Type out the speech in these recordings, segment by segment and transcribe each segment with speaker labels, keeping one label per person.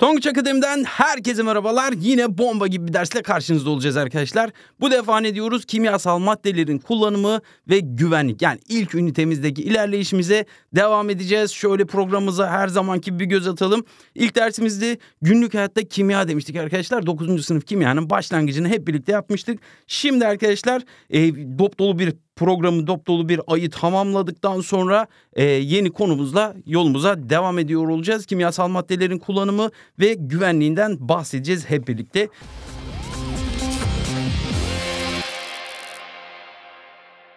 Speaker 1: Tonguç Akademi'den herkese merhabalar. Yine bomba gibi bir dersle karşınızda olacağız arkadaşlar. Bu defa ne diyoruz? Kimyasal maddelerin kullanımı ve güvenlik. Yani ilk ünitemizdeki ilerleyişimize devam edeceğiz. Şöyle programımıza her zamanki bir göz atalım. İlk dersimizde günlük hayatta kimya demiştik arkadaşlar. 9. sınıf kimyanın başlangıcını hep birlikte yapmıştık. Şimdi arkadaşlar e, dop dolu bir programı dop bir ayı tamamladıktan sonra e, yeni konumuzla yolumuza devam ediyor olacağız. Kimyasal maddelerin kullanımı ve güvenliğinden bahsedeceğiz hep birlikte.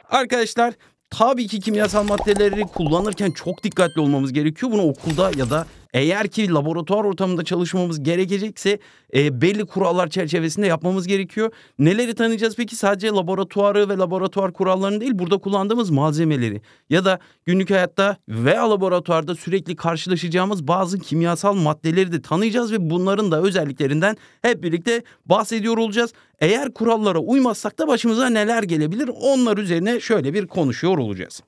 Speaker 1: Arkadaşlar tabii ki kimyasal maddeleri kullanırken çok dikkatli olmamız gerekiyor. Bunu okulda ya da eğer ki laboratuvar ortamında çalışmamız gerekecekse e, belli kurallar çerçevesinde yapmamız gerekiyor. Neleri tanıyacağız peki? Sadece laboratuvarı ve laboratuvar kurallarını değil burada kullandığımız malzemeleri ya da günlük hayatta veya laboratuvarda sürekli karşılaşacağımız bazı kimyasal maddeleri de tanıyacağız ve bunların da özelliklerinden hep birlikte bahsediyor olacağız. Eğer kurallara uymazsak da başımıza neler gelebilir onlar üzerine şöyle bir konuşuyor olacağız.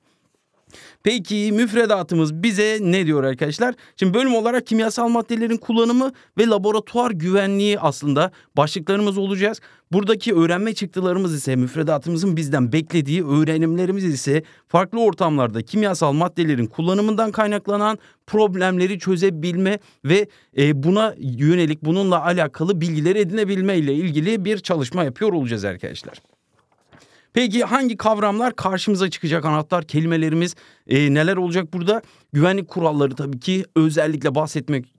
Speaker 1: Peki müfredatımız bize ne diyor arkadaşlar? Şimdi bölüm olarak kimyasal maddelerin kullanımı ve laboratuvar güvenliği aslında başlıklarımız olacağız. Buradaki öğrenme çıktılarımız ise müfredatımızın bizden beklediği öğrenimlerimiz ise farklı ortamlarda kimyasal maddelerin kullanımından kaynaklanan problemleri çözebilme ve e, buna yönelik bununla alakalı bilgiler edinebilme ile ilgili bir çalışma yapıyor olacağız arkadaşlar. Peki hangi kavramlar karşımıza çıkacak anahtar kelimelerimiz e, neler olacak burada? Güvenlik kuralları tabii ki özellikle bahsetmek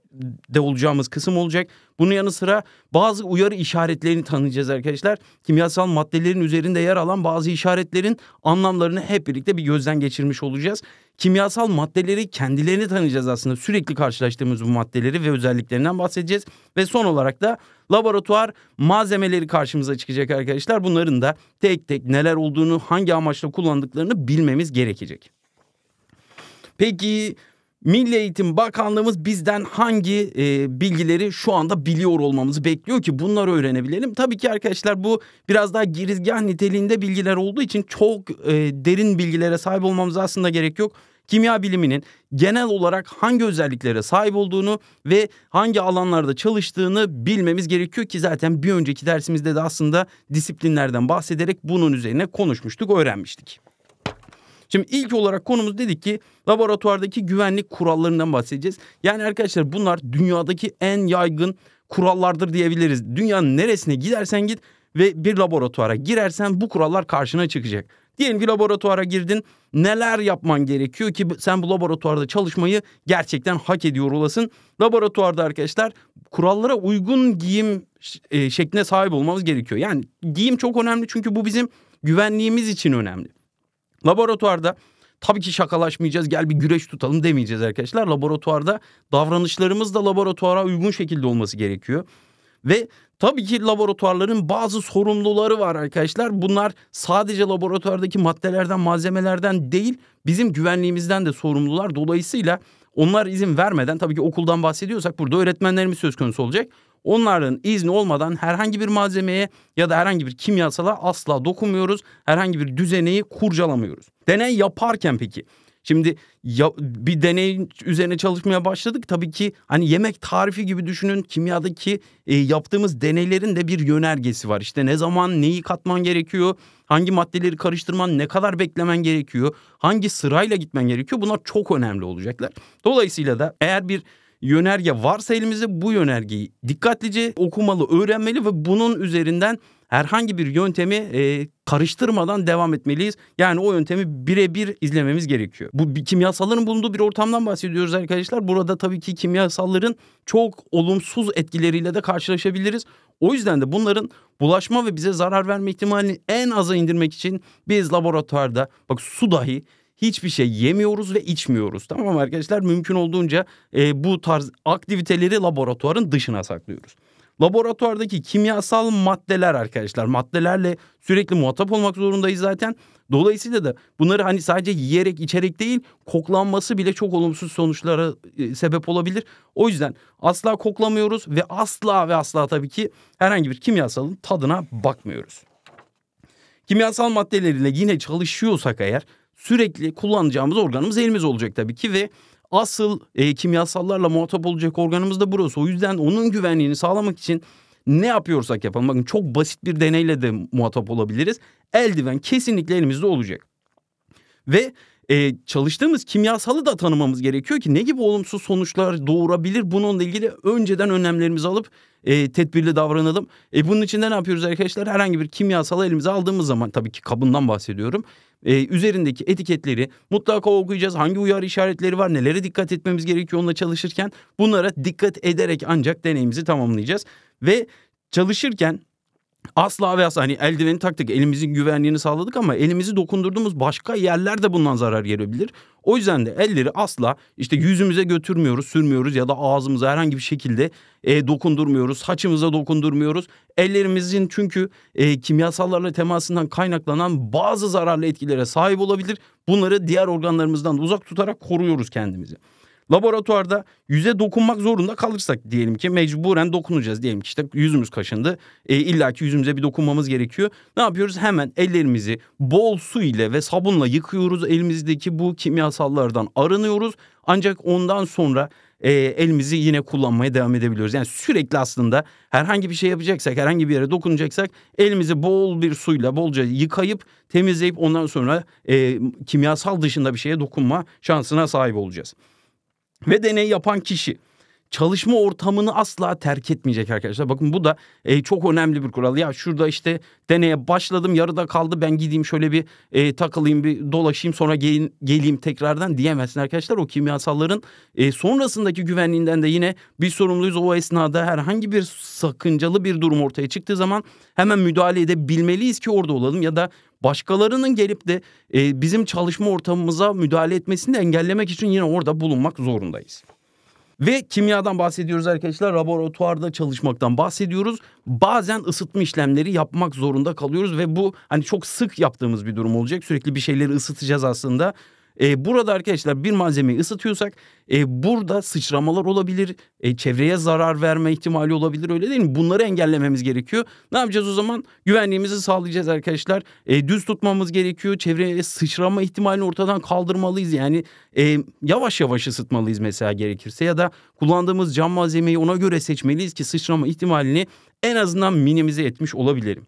Speaker 1: de olacağımız kısım olacak. Bunun yanı sıra bazı uyarı işaretlerini tanıyacağız arkadaşlar. Kimyasal maddelerin üzerinde yer alan bazı işaretlerin anlamlarını hep birlikte bir gözden geçirmiş olacağız. Kimyasal maddeleri kendilerini tanıyacağız aslında. Sürekli karşılaştığımız bu maddeleri ve özelliklerinden bahsedeceğiz. Ve son olarak da laboratuvar malzemeleri karşımıza çıkacak arkadaşlar. Bunların da tek tek neler olduğunu, hangi amaçla kullandıklarını bilmemiz gerekecek. Peki Milli Eğitim Bakanlığımız bizden hangi e, bilgileri şu anda biliyor olmamızı bekliyor ki bunları öğrenebilelim. Tabii ki arkadaşlar bu biraz daha girizgah niteliğinde bilgiler olduğu için çok e, derin bilgilere sahip olmamız aslında gerek yok. Kimya biliminin genel olarak hangi özelliklere sahip olduğunu ve hangi alanlarda çalıştığını bilmemiz gerekiyor ki zaten bir önceki dersimizde de aslında disiplinlerden bahsederek bunun üzerine konuşmuştuk, öğrenmiştik. Şimdi ilk olarak konumuz dedik ki laboratuvardaki güvenlik kurallarından bahsedeceğiz. Yani arkadaşlar bunlar dünyadaki en yaygın kurallardır diyebiliriz. Dünyanın neresine gidersen git ve bir laboratuvara girersen bu kurallar karşına çıkacak. Diyelim ki laboratuvara girdin. Neler yapman gerekiyor ki sen bu laboratuvarda çalışmayı gerçekten hak ediyor olasın. Laboratuvarda arkadaşlar kurallara uygun giyim e, şekline sahip olmamız gerekiyor. Yani giyim çok önemli çünkü bu bizim güvenliğimiz için önemli. Laboratuvarda tabii ki şakalaşmayacağız gel bir güreş tutalım demeyeceğiz arkadaşlar. Laboratuvarda davranışlarımız da laboratuvara uygun şekilde olması gerekiyor. Ve tabii ki laboratuvarların bazı sorumluları var arkadaşlar. Bunlar sadece laboratuvardaki maddelerden, malzemelerden değil, bizim güvenliğimizden de sorumlular. Dolayısıyla onlar izin vermeden tabii ki okuldan bahsediyorsak burada öğretmenlerimiz söz konusu olacak. Onların izni olmadan herhangi bir malzemeye ya da herhangi bir kimyasala asla dokunmuyoruz. Herhangi bir düzeneyi kurcalamıyoruz. Deney yaparken peki Şimdi ya, bir deney üzerine çalışmaya başladık. Tabii ki hani yemek tarifi gibi düşünün. Kimyadaki e, yaptığımız deneylerin de bir yönergesi var. İşte ne zaman neyi katman gerekiyor? Hangi maddeleri karıştırman, ne kadar beklemen gerekiyor? Hangi sırayla gitmen gerekiyor? Bunlar çok önemli olacaklar. Dolayısıyla da eğer bir yönerge varsa elimizde bu yönergeyi dikkatlice okumalı, öğrenmeli ve bunun üzerinden herhangi bir yöntemi e, karıştırmadan devam etmeliyiz. Yani o yöntemi birebir izlememiz gerekiyor. Bu bir kimyasalların bulunduğu bir ortamdan bahsediyoruz arkadaşlar. Burada tabii ki kimyasalların çok olumsuz etkileriyle de karşılaşabiliriz. O yüzden de bunların bulaşma ve bize zarar verme ihtimalini en aza indirmek için biz laboratuvarda bak su dahi hiçbir şey yemiyoruz ve içmiyoruz. Tamam mı arkadaşlar? Mümkün olduğunca e, bu tarz aktiviteleri laboratuvarın dışına saklıyoruz. Laboratuvardaki kimyasal maddeler arkadaşlar maddelerle sürekli muhatap olmak zorundayız zaten. Dolayısıyla da bunları hani sadece yiyerek içerek değil koklanması bile çok olumsuz sonuçlara e, sebep olabilir. O yüzden asla koklamıyoruz ve asla ve asla tabii ki herhangi bir kimyasalın tadına bakmıyoruz. Kimyasal maddeleriyle yine çalışıyorsak eğer sürekli kullanacağımız organımız elimiz olacak tabii ki ve asıl e, kimyasallarla muhatap olacak organımız da burası. O yüzden onun güvenliğini sağlamak için ne yapıyorsak yapalım. Bakın çok basit bir deneyle de muhatap olabiliriz. Eldiven kesinlikle elimizde olacak. Ve e, çalıştığımız kimyasalı da tanımamız gerekiyor ki ne gibi olumsuz sonuçlar doğurabilir bununla ilgili önceden önlemlerimizi alıp e, tedbirli davranalım. E, bunun için de ne yapıyoruz arkadaşlar? Herhangi bir kimyasalı elimize aldığımız zaman tabii ki kabından bahsediyorum. E, üzerindeki etiketleri mutlaka okuyacağız. Hangi uyarı işaretleri var? Nelere dikkat etmemiz gerekiyor onunla çalışırken? Bunlara dikkat ederek ancak deneyimizi tamamlayacağız. Ve çalışırken Asla ve asla hani eldiveni taktık elimizin güvenliğini sağladık ama elimizi dokundurduğumuz başka yerler de bundan zarar gelebilir. O yüzden de elleri asla işte yüzümüze götürmüyoruz, sürmüyoruz ya da ağzımıza herhangi bir şekilde e, dokundurmuyoruz, saçımıza dokundurmuyoruz. Ellerimizin çünkü e, kimyasallarla temasından kaynaklanan bazı zararlı etkilere sahip olabilir. Bunları diğer organlarımızdan uzak tutarak koruyoruz kendimizi. Laboratuvarda yüze dokunmak zorunda kalırsak diyelim ki mecburen dokunacağız. Diyelim ki işte yüzümüz kaşındı. E, İlla ki yüzümüze bir dokunmamız gerekiyor. Ne yapıyoruz? Hemen ellerimizi bol su ile ve sabunla yıkıyoruz. Elimizdeki bu kimyasallardan arınıyoruz. Ancak ondan sonra e, elimizi yine kullanmaya devam edebiliyoruz. Yani sürekli aslında herhangi bir şey yapacaksak, herhangi bir yere dokunacaksak elimizi bol bir suyla bolca yıkayıp temizleyip ondan sonra e, kimyasal dışında bir şeye dokunma şansına sahip olacağız. Ve deney yapan kişi çalışma ortamını asla terk etmeyecek arkadaşlar. Bakın bu da e, çok önemli bir kural. Ya şurada işte deneye başladım yarıda kaldı ben gideyim şöyle bir e, takılayım bir dolaşayım sonra gel, geleyim tekrardan diyemezsin arkadaşlar. O kimyasalların e, sonrasındaki güvenliğinden de yine bir sorumluyuz. O esnada herhangi bir sakıncalı bir durum ortaya çıktığı zaman hemen müdahale edebilmeliyiz ki orada olalım ya da başkalarının gelip de e, bizim çalışma ortamımıza müdahale etmesini de engellemek için yine orada bulunmak zorundayız. Ve kimyadan bahsediyoruz arkadaşlar. Laboratuvarda çalışmaktan bahsediyoruz. Bazen ısıtma işlemleri yapmak zorunda kalıyoruz ve bu hani çok sık yaptığımız bir durum olacak. Sürekli bir şeyleri ısıtacağız aslında. E, burada arkadaşlar bir malzemeyi ısıtıyorsak e, burada sıçramalar olabilir. E, çevreye zarar verme ihtimali olabilir öyle değil mi? Bunları engellememiz gerekiyor. Ne yapacağız o zaman? Güvenliğimizi sağlayacağız arkadaşlar. E, düz tutmamız gerekiyor. Çevreye sıçrama ihtimalini ortadan kaldırmalıyız. Yani e, yavaş yavaş ısıtmalıyız mesela gerekirse ya da kullandığımız cam malzemeyi ona göre seçmeliyiz ki sıçrama ihtimalini en azından minimize etmiş olabilirim.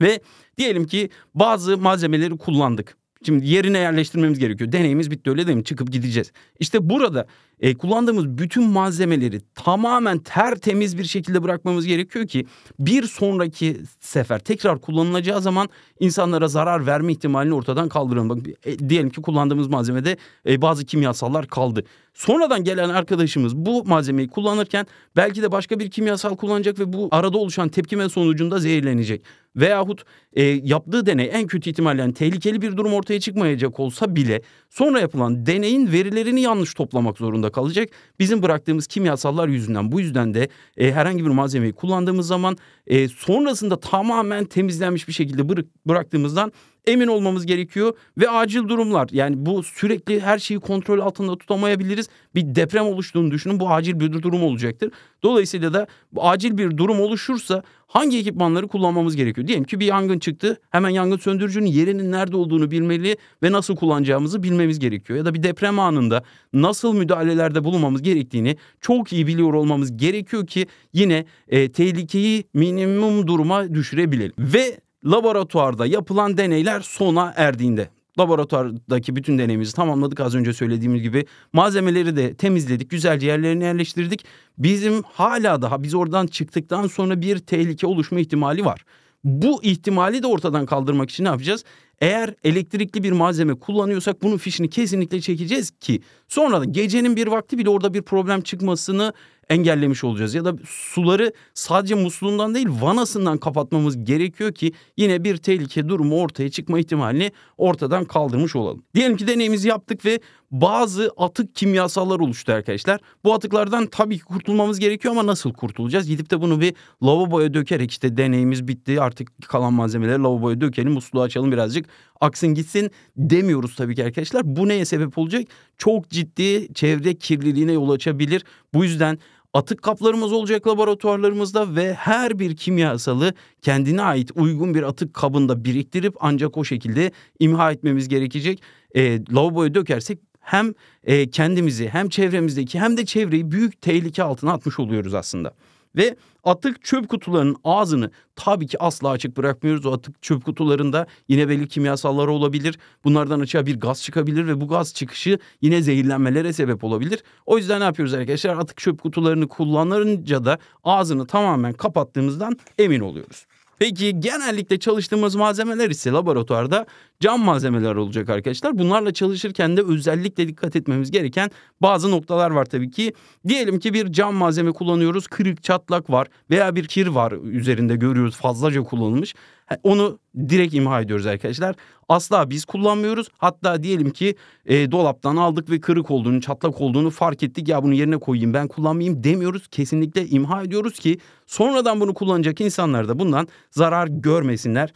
Speaker 1: Ve diyelim ki bazı malzemeleri kullandık. Şimdi yerine yerleştirmemiz gerekiyor. Deneyimiz bitti öyle değil mi? Çıkıp gideceğiz. İşte burada e, kullandığımız bütün malzemeleri tamamen tertemiz bir şekilde bırakmamız gerekiyor ki bir sonraki sefer tekrar kullanılacağı zaman insanlara zarar verme ihtimalini ortadan kaldıralım. Bak, e, diyelim ki kullandığımız malzemede e, bazı kimyasallar kaldı. Sonradan gelen arkadaşımız bu malzemeyi kullanırken belki de başka bir kimyasal kullanacak ve bu arada oluşan tepkime sonucunda zehirlenecek veyahut e, yaptığı deney en kötü ihtimalle tehlikeli bir durum ortaya çıkmayacak olsa bile sonra yapılan deneyin verilerini yanlış toplamak zorunda kalacak. Bizim bıraktığımız kimyasallar yüzünden bu yüzden de e, herhangi bir malzemeyi kullandığımız zaman e, sonrasında tamamen temizlenmiş bir şekilde bırak, bıraktığımızdan emin olmamız gerekiyor ve acil durumlar yani bu sürekli her şeyi kontrol altında tutamayabiliriz. Bir deprem oluştuğunu düşünün bu acil bir durum olacaktır. Dolayısıyla da bu acil bir durum oluşursa hangi ekipmanları kullanmamız gerekiyor? Diyelim ki bir yangın çıktı hemen yangın söndürücünün yerinin nerede olduğunu bilmeli ve nasıl kullanacağımızı bilmemiz gerekiyor. Ya da bir deprem anında nasıl müdahalelerde bulunmamız gerektiğini çok iyi biliyor olmamız gerekiyor ki yine e, tehlikeyi min minimum duruma düşürebilelim. Ve laboratuvarda yapılan deneyler sona erdiğinde laboratuvardaki bütün deneyimizi tamamladık az önce söylediğimiz gibi. Malzemeleri de temizledik, güzelce yerlerine yerleştirdik. Bizim hala daha biz oradan çıktıktan sonra bir tehlike oluşma ihtimali var. Bu ihtimali de ortadan kaldırmak için ne yapacağız? Eğer elektrikli bir malzeme kullanıyorsak bunun fişini kesinlikle çekeceğiz ki sonra da gecenin bir vakti bile orada bir problem çıkmasını engellemiş olacağız. Ya da suları sadece musluğundan değil vanasından kapatmamız gerekiyor ki yine bir tehlike durumu ortaya çıkma ihtimalini ortadan kaldırmış olalım. Diyelim ki deneyimizi yaptık ve bazı atık kimyasallar oluştu arkadaşlar. Bu atıklardan tabii ki kurtulmamız gerekiyor ama nasıl kurtulacağız? Gidip de bunu bir lavaboya dökerek işte deneyimiz bitti artık kalan malzemeleri lavaboya dökelim musluğu açalım birazcık aksın gitsin demiyoruz tabii ki arkadaşlar. Bu neye sebep olacak? Çok ciddi çevre kirliliğine yol açabilir. Bu yüzden atık kaplarımız olacak laboratuvarlarımızda ve her bir kimyasalı kendine ait uygun bir atık kabında biriktirip ancak o şekilde imha etmemiz gerekecek. E, lavaboya dökersek hem e, kendimizi hem çevremizdeki hem de çevreyi büyük tehlike altına atmış oluyoruz aslında. Ve atık çöp kutularının ağzını tabii ki asla açık bırakmıyoruz. O atık çöp kutularında yine belli kimyasallar olabilir. Bunlardan açığa bir gaz çıkabilir ve bu gaz çıkışı yine zehirlenmelere sebep olabilir. O yüzden ne yapıyoruz arkadaşlar? Atık çöp kutularını kullanırınca da ağzını tamamen kapattığımızdan emin oluyoruz. Peki genellikle çalıştığımız malzemeler ise laboratuvarda cam malzemeler olacak arkadaşlar. Bunlarla çalışırken de özellikle dikkat etmemiz gereken bazı noktalar var tabii ki. Diyelim ki bir cam malzeme kullanıyoruz. Kırık çatlak var veya bir kir var üzerinde görüyoruz fazlaca kullanılmış. Onu direkt imha ediyoruz arkadaşlar. Asla biz kullanmıyoruz. Hatta diyelim ki e, dolaptan aldık ve kırık olduğunu, çatlak olduğunu fark ettik. Ya bunu yerine koyayım ben kullanmayayım demiyoruz. Kesinlikle imha ediyoruz ki sonradan bunu kullanacak insanlar da bundan zarar görmesinler.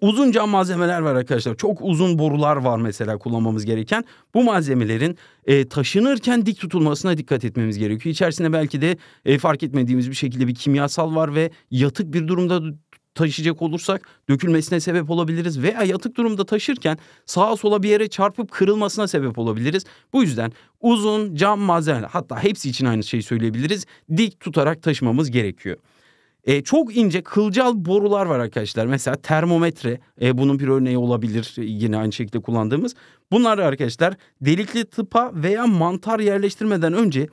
Speaker 1: Uzun cam malzemeler var arkadaşlar. Çok uzun borular var mesela kullanmamız gereken. Bu malzemelerin e, taşınırken dik tutulmasına dikkat etmemiz gerekiyor. İçerisinde belki de e, fark etmediğimiz bir şekilde bir kimyasal var ve yatık bir durumda taşıyacak olursak dökülmesine sebep olabiliriz veya yatık durumda taşırken sağa sola bir yere çarpıp kırılmasına sebep olabiliriz. Bu yüzden uzun cam malzemeler hatta hepsi için aynı şeyi söyleyebiliriz. Dik tutarak taşımamız gerekiyor. E, çok ince kılcal borular var arkadaşlar. Mesela termometre e, bunun bir örneği olabilir e, yine aynı şekilde kullandığımız. Bunlar arkadaşlar delikli tıpa veya mantar yerleştirmeden önce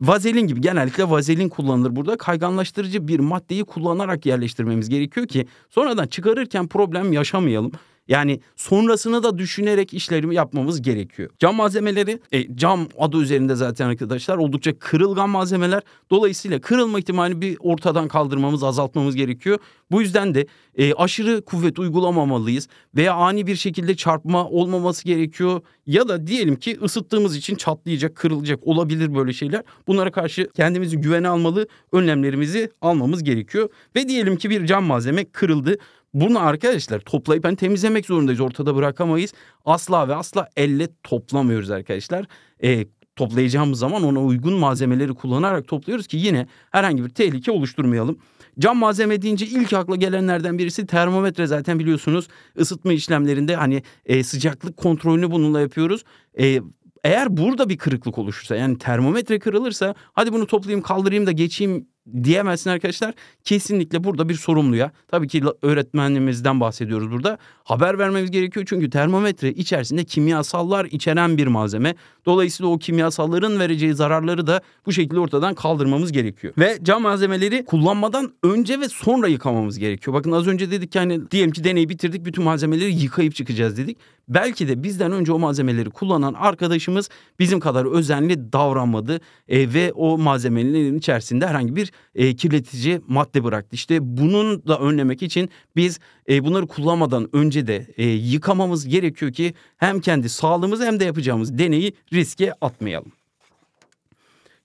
Speaker 1: vazelin gibi genellikle vazelin kullanılır. Burada kayganlaştırıcı bir maddeyi kullanarak yerleştirmemiz gerekiyor ki sonradan çıkarırken problem yaşamayalım. Yani sonrasını da düşünerek işlerimi yapmamız gerekiyor. Cam malzemeleri, e, cam adı üzerinde zaten arkadaşlar oldukça kırılgan malzemeler. Dolayısıyla kırılma ihtimalini bir ortadan kaldırmamız, azaltmamız gerekiyor. Bu yüzden de e, aşırı kuvvet uygulamamalıyız veya ani bir şekilde çarpma olmaması gerekiyor. Ya da diyelim ki ısıttığımız için çatlayacak, kırılacak olabilir böyle şeyler. Bunlara karşı kendimizi güvene almalı, önlemlerimizi almamız gerekiyor. Ve diyelim ki bir cam malzeme kırıldı. Bunu arkadaşlar toplayıp hani temizlemek zorundayız. Ortada bırakamayız. Asla ve asla elle toplamıyoruz arkadaşlar. E, toplayacağımız zaman ona uygun malzemeleri kullanarak topluyoruz ki yine herhangi bir tehlike oluşturmayalım. Cam malzeme deyince ilk akla gelenlerden birisi termometre zaten biliyorsunuz ısıtma işlemlerinde hani e, sıcaklık kontrolünü bununla yapıyoruz. E, eğer burada bir kırıklık oluşursa yani termometre kırılırsa hadi bunu toplayayım kaldırayım da geçeyim diyemezsin arkadaşlar. Kesinlikle burada bir sorumluya tabii ki öğretmenimizden bahsediyoruz burada. Haber vermemiz gerekiyor çünkü termometre içerisinde kimyasallar içeren bir malzeme. Dolayısıyla o kimyasalların vereceği zararları da bu şekilde ortadan kaldırmamız gerekiyor. Ve cam malzemeleri kullanmadan önce ve sonra yıkamamız gerekiyor. Bakın az önce dedik yani diyelim ki deneyi bitirdik bütün malzemeleri yıkayıp çıkacağız dedik. Belki de bizden önce o malzemeleri kullanan arkadaşımız bizim kadar özenli davranmadı e, ve o malzemelerin içerisinde herhangi bir bir e, kirletici madde bıraktı. İşte bunun da önlemek için biz e, bunları kullanmadan önce de e, yıkamamız gerekiyor ki hem kendi sağlığımız hem de yapacağımız deneyi riske atmayalım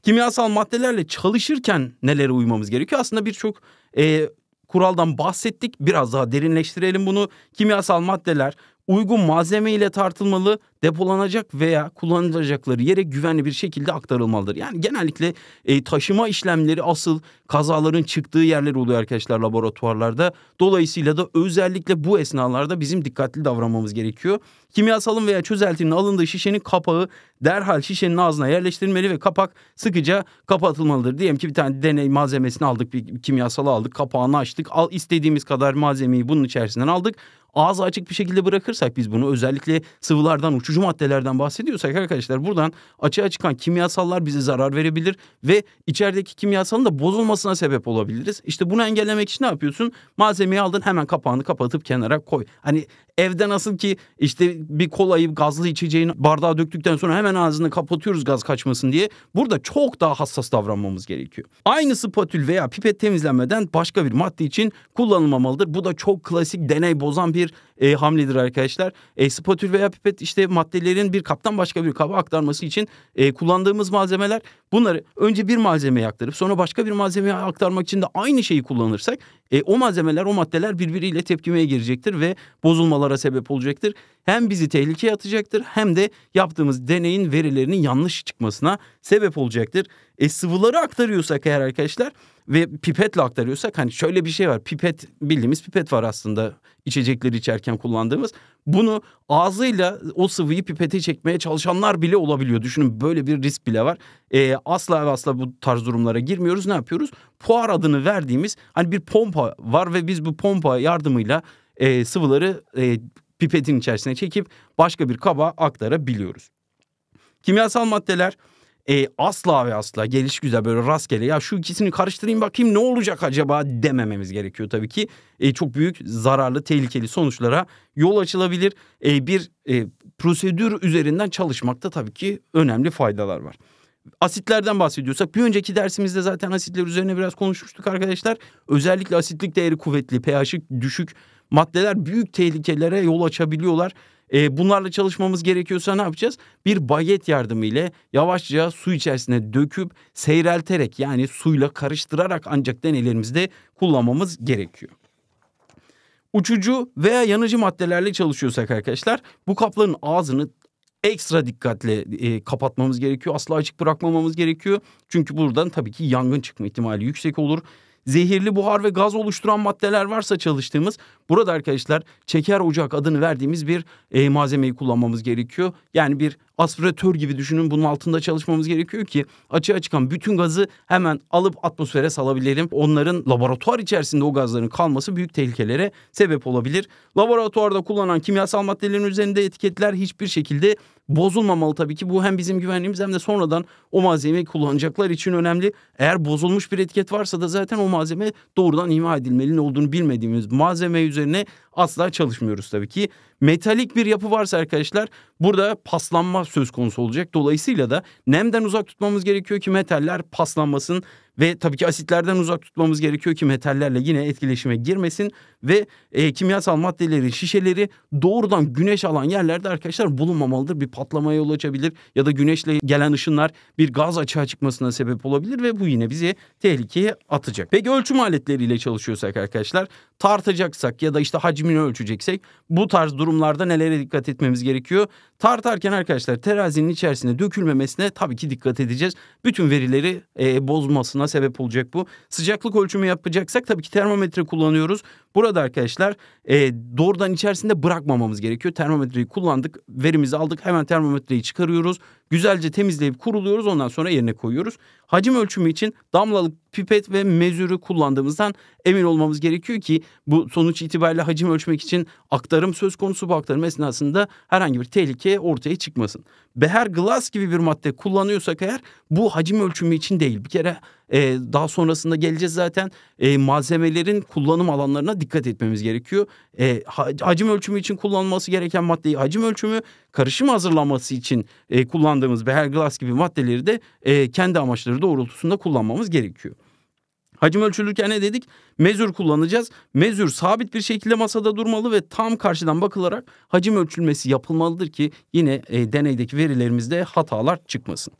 Speaker 1: kimyasal maddelerle çalışırken nelere uymamız gerekiyor? Aslında birçok e, kuraldan bahsettik. Biraz daha derinleştirelim bunu. Kimyasal maddeler uygun malzeme ile tartılmalı, depolanacak veya kullanılacakları yere güvenli bir şekilde aktarılmalıdır. Yani genellikle e, taşıma işlemleri asıl kazaların çıktığı yerler oluyor arkadaşlar laboratuvarlarda. Dolayısıyla da özellikle bu esnalarda bizim dikkatli davranmamız gerekiyor. Kimyasalın veya çözeltinin alındığı şişenin kapağı derhal şişenin ağzına yerleştirilmeli ve kapak sıkıca kapatılmalıdır. Diyelim ki bir tane deney malzemesini aldık, bir kimyasalı aldık, kapağını açtık. Al istediğimiz kadar malzemeyi bunun içerisinden aldık ağzı açık bir şekilde bırakırsak biz bunu özellikle sıvılardan uçucu maddelerden bahsediyorsak arkadaşlar buradan açığa çıkan kimyasallar bize zarar verebilir ve içerideki kimyasalın da bozulmasına sebep olabiliriz. İşte bunu engellemek için ne yapıyorsun? Malzemeyi aldın hemen kapağını kapatıp kenara koy. Hani Evde nasıl ki işte bir kolayı gazlı içeceğini bardağa döktükten sonra hemen ağzını kapatıyoruz gaz kaçmasın diye. Burada çok daha hassas davranmamız gerekiyor. Aynı spatül veya pipet temizlenmeden başka bir madde için kullanılmamalıdır. Bu da çok klasik deney bozan bir e, hamledir arkadaşlar. E, spatül veya pipet işte maddelerin bir kaptan başka bir kaba aktarması için e, kullandığımız malzemeler. Bunları önce bir malzemeye aktarıp sonra başka bir malzemeye aktarmak için de aynı şeyi kullanırsak e, o malzemeler o maddeler birbiriyle tepkimeye girecektir ve bozulmalar sorunlara sebep olacaktır. Hem bizi tehlikeye atacaktır hem de yaptığımız deneyin verilerinin yanlış çıkmasına sebep olacaktır. E sıvıları aktarıyorsak eğer arkadaşlar ve pipetle aktarıyorsak hani şöyle bir şey var. Pipet bildiğimiz pipet var aslında içecekleri içerken kullandığımız. Bunu ağzıyla o sıvıyı pipete çekmeye çalışanlar bile olabiliyor. Düşünün böyle bir risk bile var. E, asla ve asla bu tarz durumlara girmiyoruz. Ne yapıyoruz? Puar adını verdiğimiz hani bir pompa var ve biz bu pompa yardımıyla e, sıvıları e, pipetin içerisine çekip başka bir kaba aktarabiliyoruz. Kimyasal maddeler e, asla ve asla geliş güzel böyle rastgele ya şu ikisini karıştırayım bakayım ne olacak acaba demememiz gerekiyor tabii ki. E, çok büyük zararlı tehlikeli sonuçlara yol açılabilir. E, bir e, prosedür üzerinden çalışmakta tabii ki önemli faydalar var. Asitlerden bahsediyorsak bir önceki dersimizde zaten asitler üzerine biraz konuşmuştuk arkadaşlar. Özellikle asitlik değeri kuvvetli, pH'i düşük maddeler büyük tehlikelere yol açabiliyorlar. E, bunlarla çalışmamız gerekiyorsa ne yapacağız? Bir bayet yardımı ile yavaşça su içerisine döküp seyrelterek yani suyla karıştırarak ancak deneylerimizde kullanmamız gerekiyor. Uçucu veya yanıcı maddelerle çalışıyorsak arkadaşlar bu kapların ağzını ekstra dikkatle e, kapatmamız gerekiyor. Asla açık bırakmamamız gerekiyor. Çünkü buradan tabii ki yangın çıkma ihtimali yüksek olur zehirli buhar ve gaz oluşturan maddeler varsa çalıştığımız burada arkadaşlar çeker ocak adını verdiğimiz bir e, malzemeyi kullanmamız gerekiyor. Yani bir aspiratör gibi düşünün bunun altında çalışmamız gerekiyor ki açığa çıkan bütün gazı hemen alıp atmosfere salabilelim. Onların laboratuvar içerisinde o gazların kalması büyük tehlikelere sebep olabilir. Laboratuvarda kullanılan kimyasal maddelerin üzerinde etiketler hiçbir şekilde bozulmamalı tabii ki. Bu hem bizim güvenliğimiz hem de sonradan o malzemeyi kullanacaklar için önemli. Eğer bozulmuş bir etiket varsa da zaten o malzeme doğrudan imha edilmeli. Ne olduğunu bilmediğimiz malzeme üzerine asla çalışmıyoruz tabii ki. Metalik bir yapı varsa arkadaşlar burada paslanma söz konusu olacak. Dolayısıyla da nemden uzak tutmamız gerekiyor ki metaller paslanmasın ve tabii ki asitlerden uzak tutmamız gerekiyor ki metallerle yine etkileşime girmesin ve e, kimyasal maddelerin şişeleri doğrudan güneş alan yerlerde arkadaşlar bulunmamalıdır. Bir patlamaya yol açabilir ya da güneşle gelen ışınlar bir gaz açığa çıkmasına sebep olabilir ve bu yine bizi tehlikeye atacak. Peki ölçüm aletleriyle çalışıyorsak arkadaşlar tartacaksak ya da işte hacim hacmini ölçeceksek bu tarz durumlarda nelere dikkat etmemiz gerekiyor? Tartarken arkadaşlar terazinin içerisine dökülmemesine tabii ki dikkat edeceğiz. Bütün verileri e, bozmasına sebep olacak bu. Sıcaklık ölçümü yapacaksak tabii ki termometre kullanıyoruz. Burada arkadaşlar e, doğrudan içerisinde bırakmamamız gerekiyor. Termometreyi kullandık, verimizi aldık. Hemen termometreyi çıkarıyoruz. Güzelce temizleyip kuruluyoruz. Ondan sonra yerine koyuyoruz. Hacim ölçümü için damlalık pipet ve mezürü kullandığımızdan emin olmamız gerekiyor ki bu sonuç itibariyle hacim ölçmek için aktarım söz konusu bu aktarım esnasında herhangi bir tehlike ortaya çıkmasın. Beher glass gibi bir madde kullanıyorsak eğer bu hacim ölçümü için değil. Bir kere e, daha sonrasında geleceğiz zaten. E, malzemelerin kullanım alanlarına dikkat etmemiz gerekiyor. E, hacim ölçümü için kullanılması gereken maddeyi hacim ölçümü, karışım hazırlaması için e, kullandığımız beherglas gibi maddeleri de e, kendi amaçları doğrultusunda kullanmamız gerekiyor. Hacim ölçülürken ne dedik? Mezür kullanacağız. Mezür sabit bir şekilde masada durmalı ve tam karşıdan bakılarak hacim ölçülmesi yapılmalıdır ki yine e, deneydeki verilerimizde hatalar çıkmasın.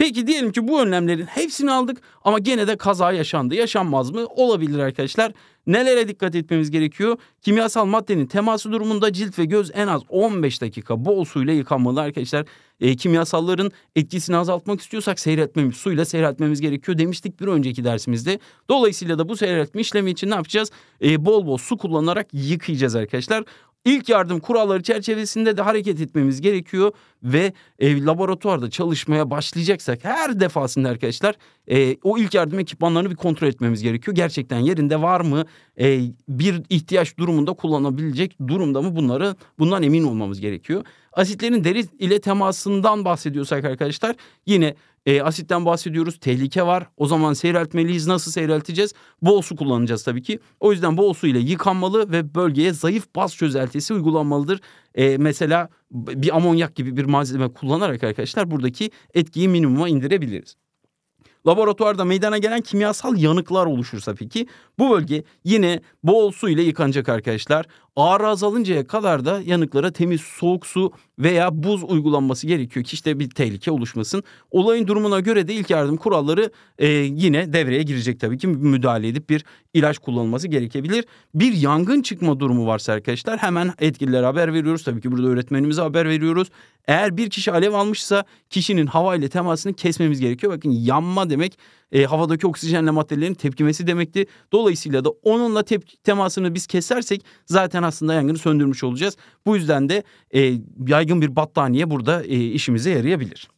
Speaker 1: Peki diyelim ki bu önlemlerin hepsini aldık ama gene de kaza yaşandı. Yaşanmaz mı? Olabilir arkadaşlar. Nelere dikkat etmemiz gerekiyor? Kimyasal maddenin teması durumunda cilt ve göz en az 15 dakika bol suyla yıkanmalı arkadaşlar. E, kimyasalların etkisini azaltmak istiyorsak seyretmemiz, suyla seyretmemiz gerekiyor demiştik bir önceki dersimizde. Dolayısıyla da bu seyretme işlemi için ne yapacağız? E, bol bol su kullanarak yıkayacağız arkadaşlar. İlk yardım kuralları çerçevesinde de hareket etmemiz gerekiyor ve e, laboratuvarda çalışmaya başlayacaksak her defasında arkadaşlar e, o ilk yardım ekipmanlarını bir kontrol etmemiz gerekiyor. Gerçekten yerinde var mı? E, bir ihtiyaç durumunda kullanabilecek durumda mı bunları bundan emin olmamız gerekiyor. Asitlerin deri ile temasından bahsediyorsak arkadaşlar yine e, asitten bahsediyoruz. Tehlike var. O zaman seyreltmeliyiz. Nasıl seyrelteceğiz? Bol su kullanacağız tabii ki. O yüzden bol su ile yıkanmalı ve bölgeye zayıf baz çözeltisi uygulanmalıdır. E, mesela bir amonyak gibi bir malzeme kullanarak arkadaşlar buradaki etkiyi minimuma indirebiliriz. Laboratuvarda meydana gelen kimyasal yanıklar oluşursa peki bu bölge yine bol su ile yıkanacak arkadaşlar. Ağrı azalıncaya kadar da yanıklara temiz soğuk su veya buz uygulanması gerekiyor ki işte bir tehlike oluşmasın. Olayın durumuna göre de ilk yardım kuralları e, yine devreye girecek tabii ki müdahale edip bir ilaç kullanılması gerekebilir. Bir yangın çıkma durumu varsa arkadaşlar hemen yetkililere haber veriyoruz. Tabii ki burada öğretmenimize haber veriyoruz. Eğer bir kişi alev almışsa kişinin havayla temasını kesmemiz gerekiyor. Bakın yanma demek e, havadaki oksijenle maddelerin tepkimesi demekti. Dolayısıyla da onunla tepki temasını biz kesersek zaten aslında yangını söndürmüş olacağız. Bu yüzden de e, yaygın bir battaniye burada e, işimize yarayabilir.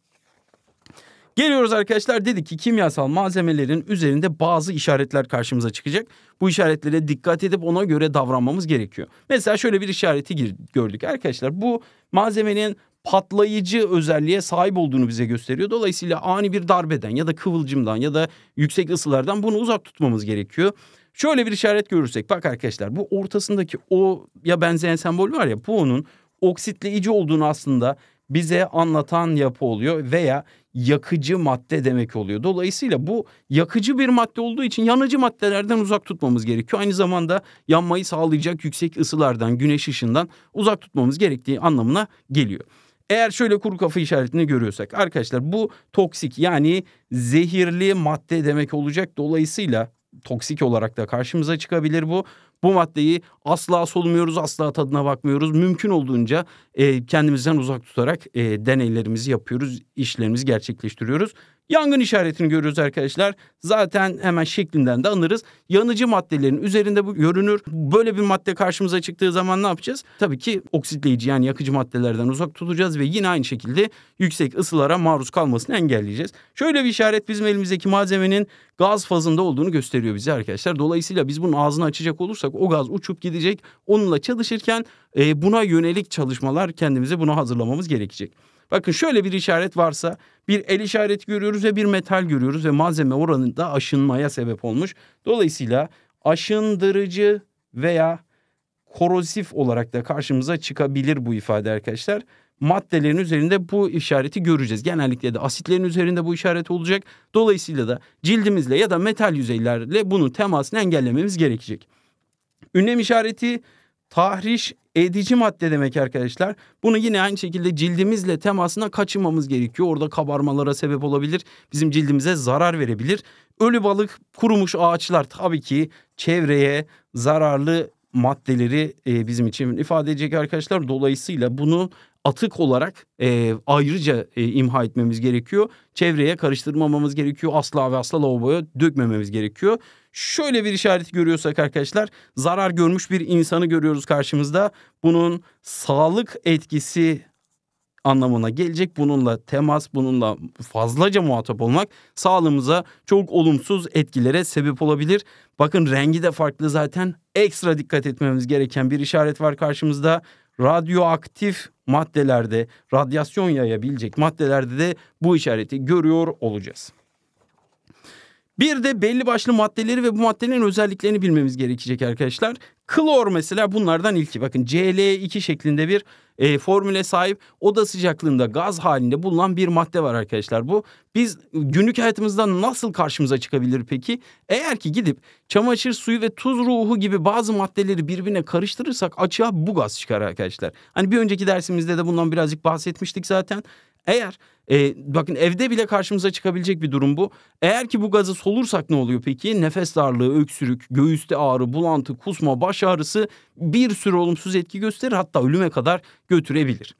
Speaker 1: Geliyoruz arkadaşlar dedik ki kimyasal malzemelerin üzerinde bazı işaretler karşımıza çıkacak. Bu işaretlere dikkat edip ona göre davranmamız gerekiyor. Mesela şöyle bir işareti gördük arkadaşlar. Bu malzemenin patlayıcı özelliğe sahip olduğunu bize gösteriyor. Dolayısıyla ani bir darbeden ya da kıvılcımdan ya da yüksek ısılardan bunu uzak tutmamız gerekiyor. Şöyle bir işaret görürsek bak arkadaşlar bu ortasındaki o ya benzeyen sembol var ya bu onun oksitleyici olduğunu aslında bize anlatan yapı oluyor veya yakıcı madde demek oluyor. Dolayısıyla bu yakıcı bir madde olduğu için yanıcı maddelerden uzak tutmamız gerekiyor. Aynı zamanda yanmayı sağlayacak yüksek ısılardan, güneş ışından uzak tutmamız gerektiği anlamına geliyor. Eğer şöyle kuru kafa işaretini görüyorsak arkadaşlar bu toksik yani zehirli madde demek olacak. Dolayısıyla toksik olarak da karşımıza çıkabilir bu. Bu maddeyi asla solmuyoruz, asla tadına bakmıyoruz. Mümkün olduğunca e, kendimizden uzak tutarak e, deneylerimizi yapıyoruz, işlerimizi gerçekleştiriyoruz. Yangın işaretini görüyoruz arkadaşlar. Zaten hemen şeklinden de anlarız. Yanıcı maddelerin üzerinde bu görünür. Böyle bir madde karşımıza çıktığı zaman ne yapacağız? Tabii ki oksitleyici yani yakıcı maddelerden uzak tutacağız ve yine aynı şekilde yüksek ısılara maruz kalmasını engelleyeceğiz. Şöyle bir işaret bizim elimizdeki malzemenin gaz fazında olduğunu gösteriyor bize arkadaşlar. Dolayısıyla biz bunun ağzını açacak olursak o gaz uçup gidecek. Onunla çalışırken e, buna yönelik çalışmalar kendimize buna hazırlamamız gerekecek. Bakın şöyle bir işaret varsa bir el işareti görüyoruz ve bir metal görüyoruz ve malzeme oranında aşınmaya sebep olmuş. Dolayısıyla aşındırıcı veya korozif olarak da karşımıza çıkabilir bu ifade arkadaşlar. Maddelerin üzerinde bu işareti göreceğiz. Genellikle de asitlerin üzerinde bu işaret olacak. Dolayısıyla da cildimizle ya da metal yüzeylerle bunun temasını engellememiz gerekecek. Ünlem işareti tahriş edici madde demek arkadaşlar. Bunu yine aynı şekilde cildimizle temasına kaçınmamız gerekiyor. Orada kabarmalara sebep olabilir. Bizim cildimize zarar verebilir. Ölü balık, kurumuş ağaçlar tabii ki çevreye zararlı maddeleri e, bizim için ifade edecek arkadaşlar. Dolayısıyla bunu atık olarak e, ayrıca e, imha etmemiz gerekiyor. Çevreye karıştırmamamız gerekiyor. Asla ve asla lavaboya dökmememiz gerekiyor. Şöyle bir işareti görüyorsak arkadaşlar zarar görmüş bir insanı görüyoruz karşımızda. Bunun sağlık etkisi anlamına gelecek. Bununla temas, bununla fazlaca muhatap olmak sağlığımıza çok olumsuz etkilere sebep olabilir. Bakın rengi de farklı zaten. Ekstra dikkat etmemiz gereken bir işaret var karşımızda radyoaktif maddelerde, radyasyon yayabilecek maddelerde de bu işareti görüyor olacağız. Bir de belli başlı maddeleri ve bu maddelerin özelliklerini bilmemiz gerekecek arkadaşlar. Klor mesela bunlardan ilki. Bakın CL2 şeklinde bir e, formüle sahip oda sıcaklığında gaz halinde bulunan bir madde var arkadaşlar bu. Biz günlük hayatımızda nasıl karşımıza çıkabilir peki? Eğer ki gidip çamaşır suyu ve tuz ruhu gibi bazı maddeleri birbirine karıştırırsak açığa bu gaz çıkar arkadaşlar. Hani bir önceki dersimizde de bundan birazcık bahsetmiştik zaten. Eğer e, bakın evde bile karşımıza çıkabilecek bir durum bu. Eğer ki bu gazı solursak ne oluyor peki? Nefes darlığı, öksürük, göğüste ağrı, bulantı, kusma, baş ağrısı bir sürü olumsuz etki gösterir hatta ölüme kadar götürebilir.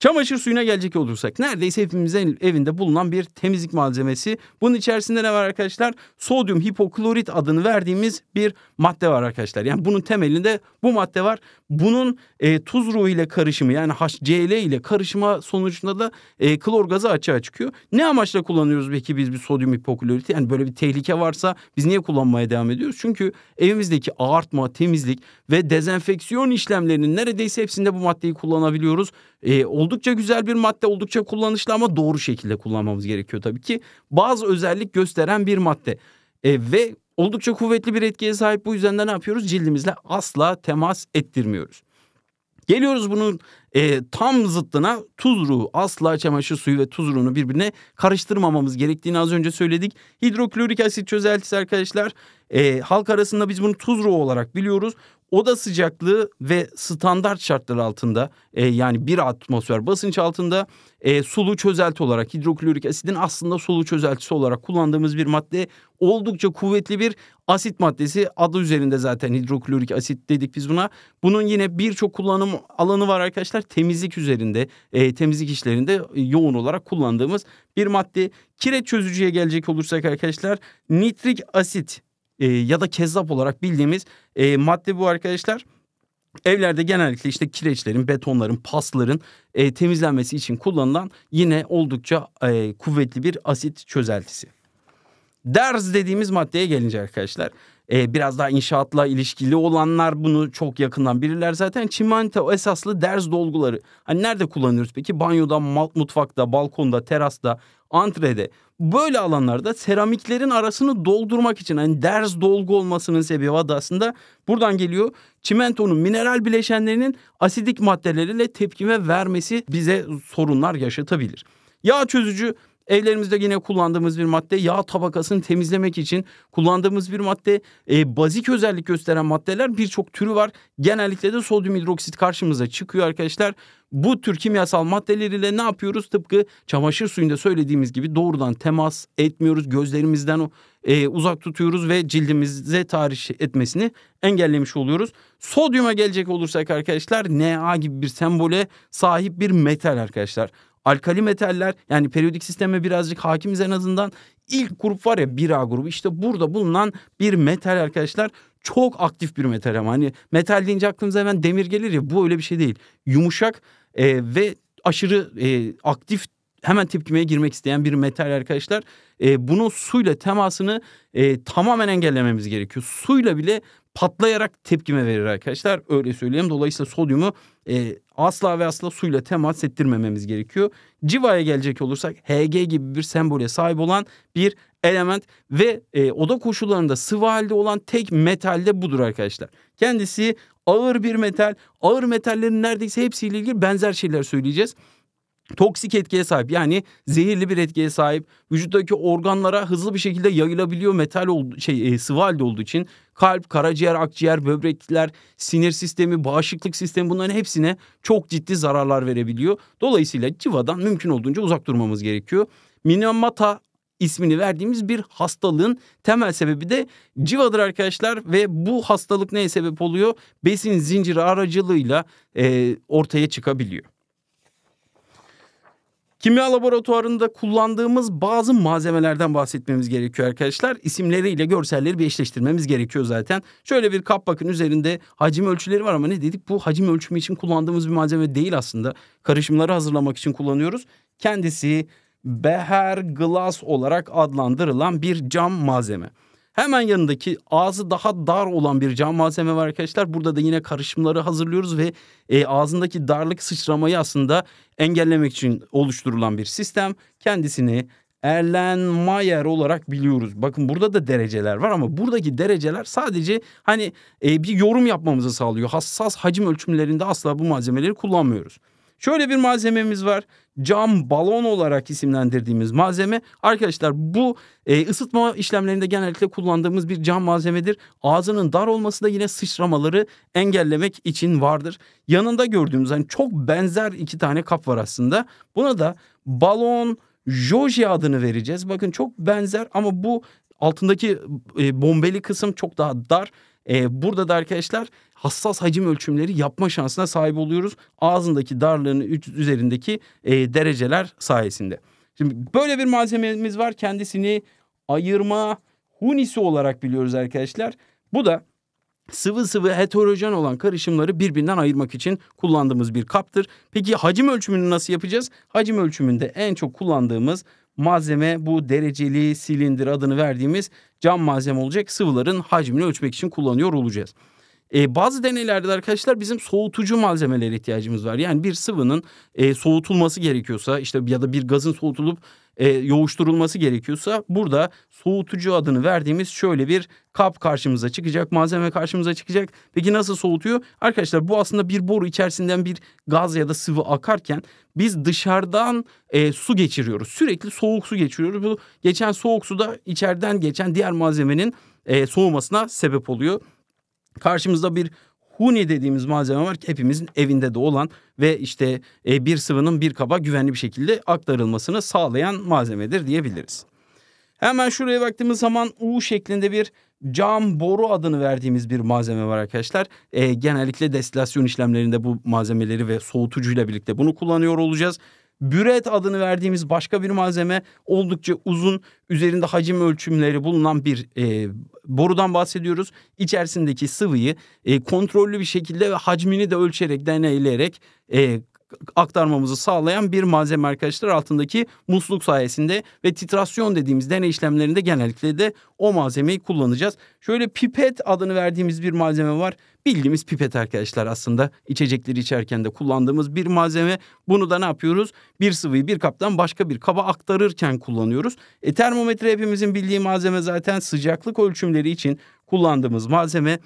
Speaker 1: Çamaşır suyuna gelecek olursak neredeyse hepimizin evinde bulunan bir temizlik malzemesi. Bunun içerisinde ne var arkadaşlar? Sodyum hipoklorit adını verdiğimiz bir madde var arkadaşlar. Yani bunun temelinde bu madde var. Bunun e, tuz ruhu ile karışımı yani HCl ile karışma sonucunda da e, klor gazı açığa çıkıyor. Ne amaçla kullanıyoruz peki biz bir sodyum hipokloriti? Yani böyle bir tehlike varsa biz niye kullanmaya devam ediyoruz? Çünkü evimizdeki ağartma, temizlik ve dezenfeksiyon işlemlerinin neredeyse hepsinde bu maddeyi kullanabiliyoruz. E, oldukça güzel bir madde, oldukça kullanışlı ama doğru şekilde kullanmamız gerekiyor tabii ki. Bazı özellik gösteren bir madde. E, ve oldukça kuvvetli bir etkiye sahip bu yüzden de ne yapıyoruz? Cildimizle asla temas ettirmiyoruz. Geliyoruz bunun e, tam zıttına tuz ruhu asla çamaşır suyu ve tuz ruhunu birbirine karıştırmamamız gerektiğini az önce söyledik. Hidroklorik asit çözeltisi arkadaşlar e, halk arasında biz bunu tuz ruhu olarak biliyoruz. Oda sıcaklığı ve standart şartlar altında e, yani bir atmosfer basınç altında e, sulu çözelti olarak hidroklorik asidin aslında sulu çözeltisi olarak kullandığımız bir madde oldukça kuvvetli bir asit maddesi adı üzerinde zaten hidroklorik asit dedik biz buna. Bunun yine birçok kullanım alanı var arkadaşlar temizlik üzerinde, e, temizlik işlerinde e, yoğun olarak kullandığımız bir madde. Kireç çözücüye gelecek olursak arkadaşlar nitrik asit e, ya da kezzap olarak bildiğimiz e, madde bu arkadaşlar. Evlerde genellikle işte kireçlerin, betonların, pasların e, temizlenmesi için kullanılan yine oldukça e, kuvvetli bir asit çözeltisi. Derz dediğimiz maddeye gelince arkadaşlar e, biraz daha inşaatla ilişkili olanlar bunu çok yakından bilirler zaten. Çimento esaslı derz dolguları. Hani nerede kullanıyoruz peki? Banyoda, mutfakta, balkonda, terasta, antrede. Böyle alanlarda seramiklerin arasını doldurmak için hani derz dolgu olmasının sebebi adı aslında buradan geliyor. Çimentonun mineral bileşenlerinin asidik maddeleriyle tepkime vermesi bize sorunlar yaşatabilir. Yağ çözücü Evlerimizde yine kullandığımız bir madde yağ tabakasını temizlemek için kullandığımız bir madde. E, bazik özellik gösteren maddeler birçok türü var. Genellikle de sodyum hidroksit karşımıza çıkıyor arkadaşlar. Bu tür kimyasal maddeleriyle ne yapıyoruz? Tıpkı çamaşır suyunda söylediğimiz gibi doğrudan temas etmiyoruz. Gözlerimizden e, uzak tutuyoruz ve cildimize tahriş etmesini engellemiş oluyoruz. Sodyuma gelecek olursak arkadaşlar Na gibi bir sembole sahip bir metal arkadaşlar. Alkali metaller yani periyodik sisteme birazcık hakimiz en azından. ilk grup var ya bira grubu işte burada bulunan bir metal arkadaşlar çok aktif bir metal ama hani metal deyince aklımıza hemen demir gelir ya bu öyle bir şey değil. Yumuşak e, ve aşırı e, aktif hemen tepkimeye girmek isteyen bir metal arkadaşlar. E, bunun suyla temasını e, tamamen engellememiz gerekiyor. Suyla bile patlayarak tepkime verir arkadaşlar öyle söyleyeyim. Dolayısıyla sodyumu e, asla ve asla suyla temas ettirmememiz gerekiyor. Civa'ya gelecek olursak HG gibi bir sembole sahip olan bir element ve e, oda koşullarında sıvı halde olan tek metal de budur arkadaşlar. Kendisi ağır bir metal. Ağır metallerin neredeyse hepsiyle ilgili benzer şeyler söyleyeceğiz toksik etkiye sahip yani zehirli bir etkiye sahip vücuttaki organlara hızlı bir şekilde yayılabiliyor metal oldu şey e, sıvı halde olduğu için kalp, karaciğer, akciğer, böbrekler, sinir sistemi, bağışıklık sistemi bunların hepsine çok ciddi zararlar verebiliyor. Dolayısıyla civadan mümkün olduğunca uzak durmamız gerekiyor. Minamata ismini verdiğimiz bir hastalığın temel sebebi de civadır arkadaşlar ve bu hastalık neye sebep oluyor? Besin zinciri aracılığıyla e, ortaya çıkabiliyor. Kimya laboratuvarında kullandığımız bazı malzemelerden bahsetmemiz gerekiyor arkadaşlar. İsimleriyle görselleri bir eşleştirmemiz gerekiyor zaten. Şöyle bir kap bakın üzerinde hacim ölçüleri var ama ne dedik? Bu hacim ölçümü için kullandığımız bir malzeme değil aslında. Karışımları hazırlamak için kullanıyoruz. Kendisi beher glass olarak adlandırılan bir cam malzeme. Hemen yanındaki ağzı daha dar olan bir cam malzeme var arkadaşlar. Burada da yine karışımları hazırlıyoruz ve e, ağzındaki darlık sıçramayı aslında engellemek için oluşturulan bir sistem. Kendisini Erlenmeyer olarak biliyoruz. Bakın burada da dereceler var ama buradaki dereceler sadece hani e, bir yorum yapmamızı sağlıyor. Hassas hacim ölçümlerinde asla bu malzemeleri kullanmıyoruz. Şöyle bir malzememiz var. Cam balon olarak isimlendirdiğimiz malzeme. Arkadaşlar bu e, ısıtma işlemlerinde genellikle kullandığımız bir cam malzemedir. Ağzının dar olması da yine sıçramaları engellemek için vardır. Yanında gördüğümüz hani çok benzer iki tane kap var aslında. Buna da balon Joji adını vereceğiz. Bakın çok benzer ama bu altındaki e, bombeli kısım çok daha dar. E, burada da arkadaşlar hassas hacim ölçümleri yapma şansına sahip oluyoruz. Ağzındaki darlığın üzerindeki e, dereceler sayesinde. Şimdi böyle bir malzememiz var. Kendisini ayırma hunisi olarak biliyoruz arkadaşlar. Bu da sıvı sıvı heterojen olan karışımları birbirinden ayırmak için kullandığımız bir kaptır. Peki hacim ölçümünü nasıl yapacağız? Hacim ölçümünde en çok kullandığımız malzeme bu dereceli silindir adını verdiğimiz cam malzeme olacak. Sıvıların hacmini ölçmek için kullanıyor olacağız. E, bazı deneylerde arkadaşlar bizim soğutucu malzemelere ihtiyacımız var. Yani bir sıvının e, soğutulması gerekiyorsa işte ya da bir gazın soğutulup e, yoğuşturulması gerekiyorsa burada soğutucu adını verdiğimiz şöyle bir kap karşımıza çıkacak, malzeme karşımıza çıkacak. Peki nasıl soğutuyor? Arkadaşlar bu aslında bir boru içerisinden bir gaz ya da sıvı akarken biz dışarıdan e, su geçiriyoruz. Sürekli soğuk su geçiriyoruz. Bu geçen soğuk su da içeriden geçen diğer malzemenin e, soğumasına sebep oluyor. Karşımızda bir huni dediğimiz malzeme var ki hepimizin evinde de olan ve işte e, bir sıvının bir kaba güvenli bir şekilde aktarılmasını sağlayan malzemedir diyebiliriz. Hemen şuraya baktığımız zaman U şeklinde bir cam boru adını verdiğimiz bir malzeme var arkadaşlar. E, genellikle destilasyon işlemlerinde bu malzemeleri ve soğutucuyla birlikte bunu kullanıyor olacağız. Büret adını verdiğimiz başka bir malzeme oldukça uzun üzerinde hacim ölçümleri bulunan bir e, borudan bahsediyoruz. İçerisindeki sıvıyı e, kontrollü bir şekilde ve hacmini de ölçerek deneyleyerek e, aktarmamızı sağlayan bir malzeme arkadaşlar altındaki musluk sayesinde ve titrasyon dediğimiz deney işlemlerinde genellikle de o malzemeyi kullanacağız. Şöyle pipet adını verdiğimiz bir malzeme var. Bildiğimiz pipet arkadaşlar aslında içecekleri içerken de kullandığımız bir malzeme. Bunu da ne yapıyoruz? Bir sıvıyı bir kaptan başka bir kaba aktarırken kullanıyoruz. E, termometre hepimizin bildiği malzeme zaten sıcaklık ölçümleri için kullandığımız malzeme.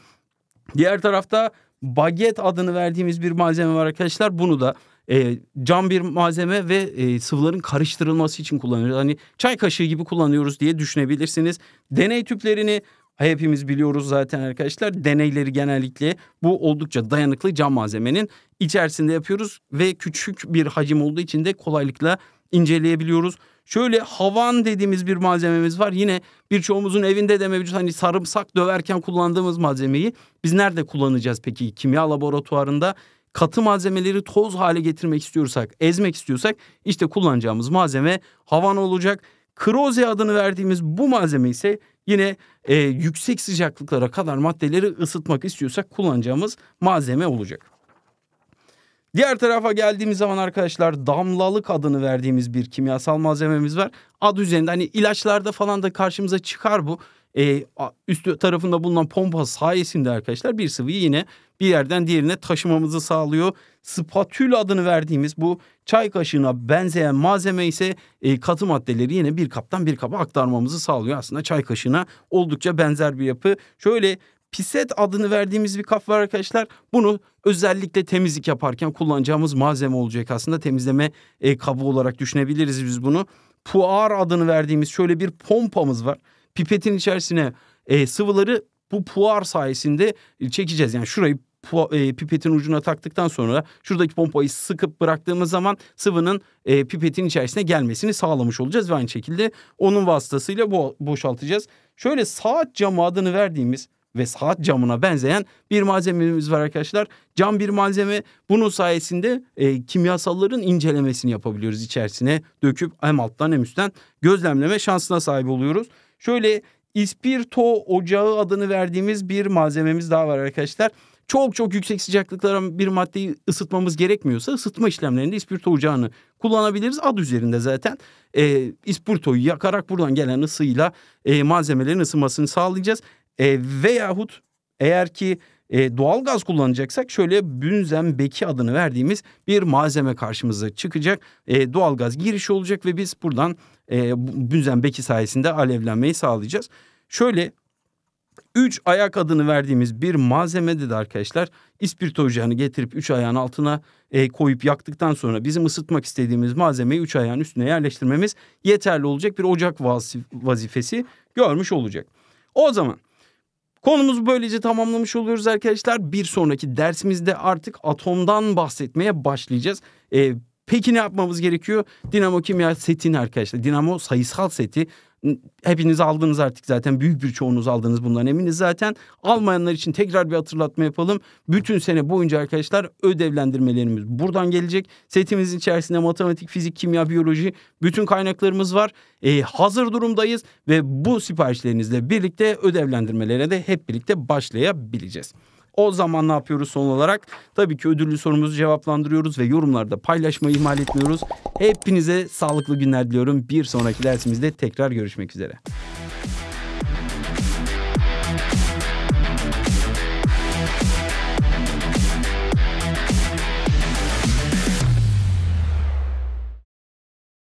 Speaker 1: Diğer tarafta baget adını verdiğimiz bir malzeme var arkadaşlar. Bunu da e, cam bir malzeme ve e, sıvıların karıştırılması için kullanıyoruz. Hani çay kaşığı gibi kullanıyoruz diye düşünebilirsiniz. Deney tüplerini hepimiz biliyoruz zaten arkadaşlar. Deneyleri genellikle bu oldukça dayanıklı cam malzemenin içerisinde yapıyoruz ve küçük bir hacim olduğu için de kolaylıkla inceleyebiliyoruz. Şöyle havan dediğimiz bir malzememiz var. Yine birçoğumuzun evinde de mevcut hani sarımsak döverken kullandığımız malzemeyi biz nerede kullanacağız peki? Kimya laboratuvarında katı malzemeleri toz hale getirmek istiyorsak, ezmek istiyorsak işte kullanacağımız malzeme havan olacak. Kroze adını verdiğimiz bu malzeme ise yine e, yüksek sıcaklıklara kadar maddeleri ısıtmak istiyorsak kullanacağımız malzeme olacak. Diğer tarafa geldiğimiz zaman arkadaşlar damlalık adını verdiğimiz bir kimyasal malzememiz var. Ad üzerinde hani ilaçlarda falan da karşımıza çıkar bu e, üst tarafında bulunan pompa sayesinde arkadaşlar bir sıvıyı yine bir yerden diğerine taşımamızı sağlıyor. Spatül adını verdiğimiz bu çay kaşığına benzeyen malzeme ise e, katı maddeleri yine bir kaptan bir kaba aktarmamızı sağlıyor. Aslında çay kaşığına oldukça benzer bir yapı. Şöyle piset adını verdiğimiz bir kap var arkadaşlar. Bunu özellikle temizlik yaparken kullanacağımız malzeme olacak aslında. Temizleme e, kabı olarak düşünebiliriz biz bunu. Puar adını verdiğimiz şöyle bir pompamız var pipetin içerisine e, sıvıları bu puar sayesinde e, çekeceğiz. Yani şurayı e, pipetin ucuna taktıktan sonra şuradaki pompayı sıkıp bıraktığımız zaman sıvının e, pipetin içerisine gelmesini sağlamış olacağız ve aynı şekilde onun vasıtasıyla boşaltacağız. Şöyle saat camı adını verdiğimiz ve saat camına benzeyen bir malzememiz var arkadaşlar. Cam bir malzeme. Bunun sayesinde e, kimyasalların incelemesini yapabiliyoruz içerisine döküp hem alttan hem üstten gözlemleme şansına sahip oluyoruz. Şöyle ispirto ocağı adını verdiğimiz bir malzememiz daha var arkadaşlar. Çok çok yüksek sıcaklıklara bir maddeyi ısıtmamız gerekmiyorsa ısıtma işlemlerinde ispirto ocağını kullanabiliriz. Ad üzerinde zaten e, ispirtoyu yakarak buradan gelen ısıyla e, malzemelerin ısınmasını sağlayacağız. E, veyahut eğer ki e, doğal gaz kullanacaksak şöyle bünzen beki adını verdiğimiz bir malzeme karşımıza çıkacak. E, doğal gaz girişi olacak ve biz buradan e, ee, Bünzen Beki sayesinde alevlenmeyi sağlayacağız. Şöyle üç ayak adını verdiğimiz bir malzemede de arkadaşlar ispirto ocağını getirip üç ayağın altına e, koyup yaktıktan sonra bizim ısıtmak istediğimiz malzemeyi üç ayağın üstüne yerleştirmemiz yeterli olacak bir ocak vazifesi görmüş olacak. O zaman Konumuzu böylece tamamlamış oluyoruz arkadaşlar. Bir sonraki dersimizde artık atomdan bahsetmeye başlayacağız. Ee, Peki ne yapmamız gerekiyor? Dinamo kimya setini arkadaşlar. Dinamo sayısal seti hepiniz aldınız artık zaten büyük bir çoğunuz aldınız bundan eminiz zaten. Almayanlar için tekrar bir hatırlatma yapalım. Bütün sene boyunca arkadaşlar ödevlendirmelerimiz buradan gelecek. Setimizin içerisinde matematik, fizik, kimya, biyoloji bütün kaynaklarımız var. Ee, hazır durumdayız ve bu siparişlerinizle birlikte ödevlendirmelere de hep birlikte başlayabileceğiz. O zaman ne yapıyoruz son olarak? Tabii ki ödüllü sorumuzu cevaplandırıyoruz ve yorumlarda paylaşmayı ihmal etmiyoruz. Hepinize sağlıklı günler diliyorum. Bir sonraki dersimizde tekrar görüşmek üzere.